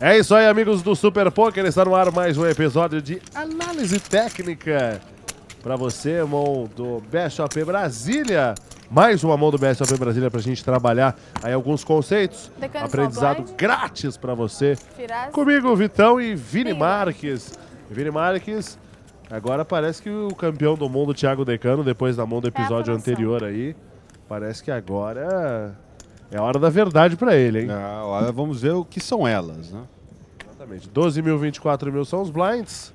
É isso aí, amigos do Super Poker. Está no ar mais um episódio de análise técnica para você, mão do BSOP Brasília. Mais uma mão do BSOP Brasília para a gente trabalhar aí alguns conceitos. Aprendizado grátis para você. Firaz. Comigo, Vitão e Vini Marques. Vini Marques, Agora parece que o campeão do mundo, Thiago Decano, depois da mão do tá episódio é anterior aí, parece que agora é a hora da verdade para ele, hein? É, agora vamos ver o que são elas, né? Exatamente. 12 mil, 24 mil são os blinds.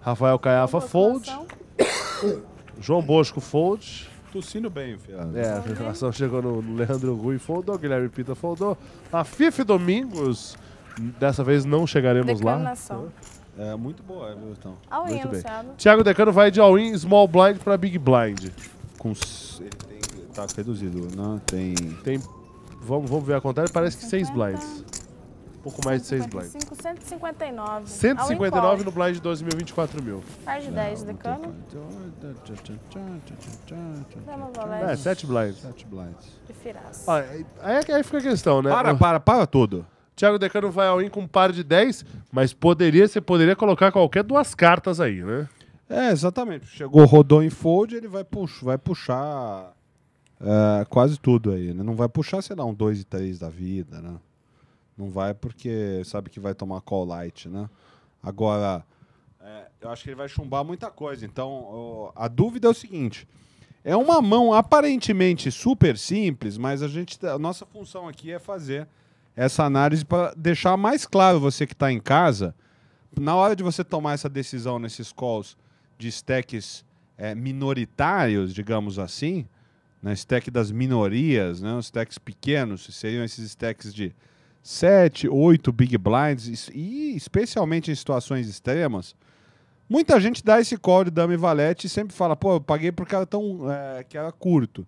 Rafael Caiafa, fold. João Bosco, fold. Tossindo bem, fiado. É, a relação chegou no Leandro Rui, foldou. Guilherme Pita, foldou. A Fife Domingos, dessa vez não chegaremos lá. Né? É muito boa, então. All-in Muito bem. anunciado. Thiago Decano vai de all-in small blind pra big blind. Com Ele tem, tá reduzido, não tem... Tem. Vamos, vamos ver a contagem. Parece que seis blinds. Um pouco mais de seis blinds. 159. 159 no blind de 12 mil. Mais de 10 de cano. Dama É, blinds sete blinds. de firas. Ah, aí, aí fica a questão, né? Para, para, para tudo. Thiago Decano vai ao in com um par de 10, mas poderia, você poderia colocar qualquer duas cartas aí, né? É, exatamente. Chegou, rodou em fold, ele vai, pux, vai puxar é, quase tudo aí. Né? Não vai puxar, sei lá, um 2 e 3 da vida, né? Não vai porque sabe que vai tomar call light, né? Agora, é, eu acho que ele vai chumbar muita coisa. Então, a dúvida é o seguinte. É uma mão aparentemente super simples, mas a gente, tá, a nossa função aqui é fazer essa análise para deixar mais claro você que está em casa, na hora de você tomar essa decisão nesses calls de stacks é, minoritários, digamos assim, na né, stack das minorias, né, os stacks pequenos, seriam esses stacks de 7, 8 big blinds, e especialmente em situações extremas, muita gente dá esse call de dame valete e sempre fala, pô, eu paguei porque cara tão, é, que era curto.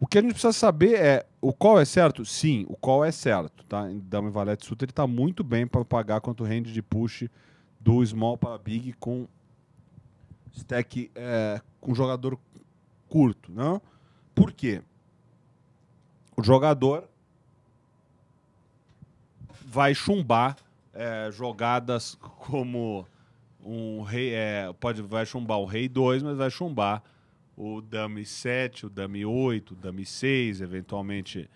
O que a gente precisa saber é o qual é certo? Sim, o qual é certo. Tá? Em Dama Valete Suta ele está muito bem para pagar quanto rende de push do small para big com stack é, com jogador curto. Não? Né? Por quê? O jogador vai chumbar é, jogadas como um rei. É, pode, vai chumbar um rei 2, mas vai chumbar o dummy 7, o dummy 8, o dummy 6, eventualmente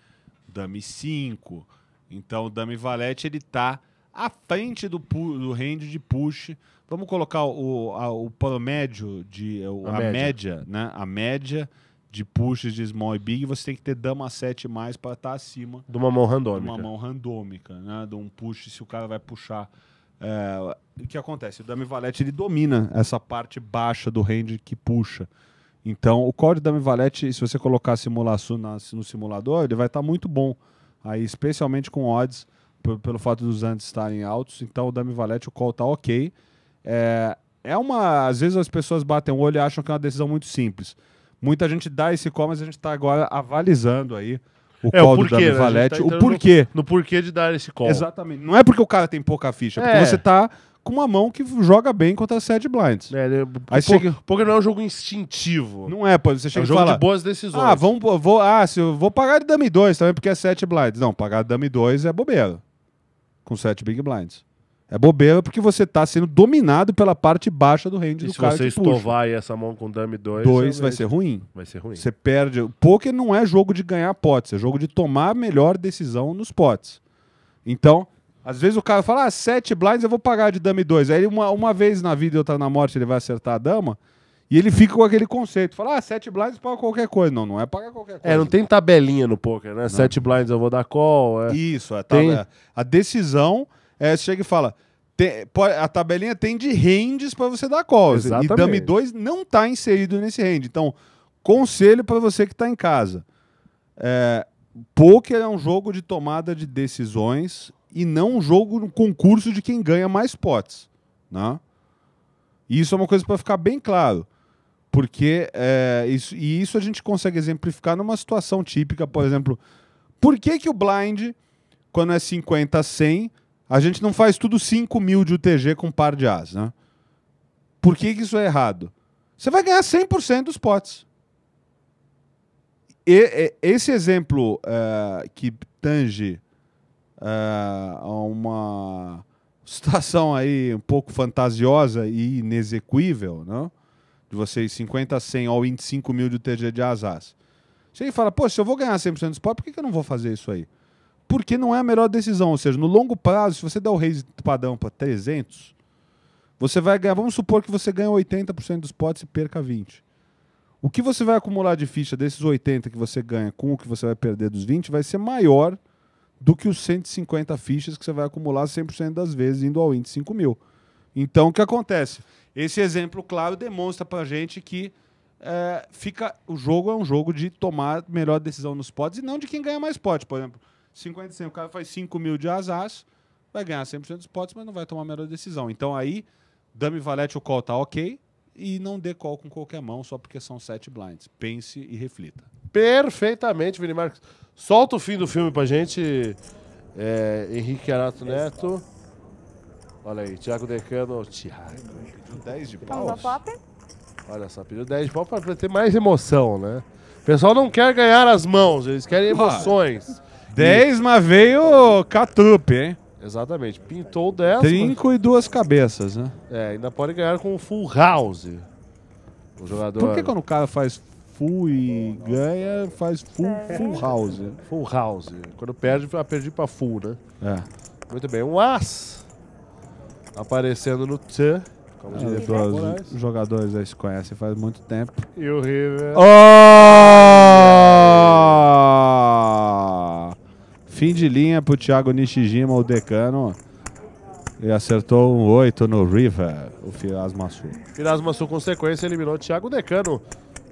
o dummy 5. Então o dummy valete ele tá à frente do, do range de push. Vamos colocar o, a, o promédio de a, a média. média. né? A média de pushes de small e big, você tem que ter dama 7 mais para estar tá acima de uma mão randômica. De uma mão randômica, né? De um push se o cara vai puxar é, o que acontece? O Dami Valete ele domina essa parte baixa do range que puxa. Então, o código da Valete, se você colocar simulação no simulador, ele vai estar tá muito bom. Aí, especialmente com odds, pelo fato dos antes estarem altos. Então, o da Valete, o call está ok. É, é uma. Às vezes as pessoas batem o olho e acham que é uma decisão muito simples. Muita gente dá esse call, mas a gente está agora avalizando aí o é, call o porquê, do Dami Valete. Né? Tá o porquê. No, no, porquê de dar esse call. Exatamente. Não é porque o cara tem pouca ficha, é porque é. você está com uma mão que joga bem contra Sad Blinds. É, né? Aí Pô, chega... não é um jogo instintivo. Não é, pô. Você chega é um jogo fala, de boas decisões. Ah, vamos, vou, ah, se eu vou pagar de dummy 2 também porque é 7 blinds. Não, pagar dummy 2 é bobeira. Com 7 big blinds. É bobeira porque você está sendo dominado pela parte baixa do range e do cara se você estovar essa mão com dummy 2... 2 vai ser ruim. Vai ser ruim. Você perde... O poker não é jogo de ganhar potes, é jogo de tomar a melhor decisão nos potes. Então, às vezes o cara fala, ah, sete blinds eu vou pagar de dama e dois. Aí uma, uma vez na vida e outra na morte ele vai acertar a dama. E ele fica com aquele conceito. Fala, ah, sete blinds paga qualquer coisa. Não, não é pagar qualquer coisa. É, não tem tabelinha no poker, né? Não. Sete blinds eu vou dar call. É... Isso, é tem... a decisão é, chega e fala, tem, a tabelinha tem de rendes para você dar call. Exatamente. E dummy 2 não está inserido nesse range. Então, conselho para você que está em casa. É, poker é um jogo de tomada de decisões e não um jogo, um concurso de quem ganha mais potes. Né? E isso é uma coisa para ficar bem claro. Porque é, isso, e isso a gente consegue exemplificar numa situação típica, por exemplo, por que, que o blind, quando é 50 a 100, a gente não faz tudo 5 mil de UTG com um par de as, né? Por que, que isso é errado? Você vai ganhar 100% dos potes. E, e, esse exemplo eh, que tange uh, uma situação aí um pouco fantasiosa e inexequível, não? Né? de vocês 50 a 100 ou 25 mil de TG de Azaz. Você aí fala, poxa, se eu vou ganhar 100% dos spot, por que, que eu não vou fazer isso aí? Porque não é a melhor decisão. Ou seja, no longo prazo, se você der o raise padrão para 300, você vai ganhar. Vamos supor que você ganha 80% dos potes e perca 20. O que você vai acumular de ficha desses 80 que você ganha com o que você vai perder dos 20 vai ser maior do que os 150 fichas que você vai acumular 100% das vezes indo ao índice 5 mil. Então, o que acontece? Esse exemplo claro demonstra para a gente que é, fica o jogo é um jogo de tomar melhor decisão nos potes e não de quem ganha mais potes. Por exemplo, 50 100, o cara faz 5 mil de azar, vai ganhar 100% dos potes, mas não vai tomar a melhor decisão. Então, aí, dame valete o call tá ok e não dê call com qualquer mão só porque são sete blinds. Pense e reflita perfeitamente, Vini Marques. Solta o fim do filme pra gente, é, Henrique Arato Neto. Olha aí, Thiago Decano. Thiago, pediu 10 de pau. Olha só, pediu 10 de pau pra ter mais emoção, né? O pessoal não quer ganhar as mãos, eles querem emoções. 10, mas veio catupe, hein? Exatamente, pintou 10. Trinco mas... e duas cabeças, né? É, ainda pode ganhar com o full house. O jogador... Por que quando o cara faz full e ganha, faz full, full house. Full house. Quando perde, vai ah, perdi pra full, né? É. Muito bem, um as aparecendo no T. Como ah, Os jogadores aí se conhecem faz muito tempo. E o River. Oh! Fim de linha pro Thiago Nishijima, o decano. E acertou um 8 no River, o Firasmasu. Firasmasu, consequência, eliminou o Thiago Decano.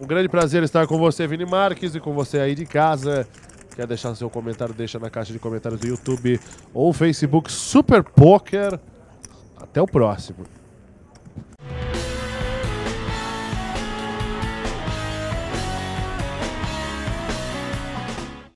Um grande prazer estar com você, Vini Marques, e com você aí de casa. Quer deixar seu comentário, deixa na caixa de comentários do YouTube ou Facebook Super Poker. Até o próximo.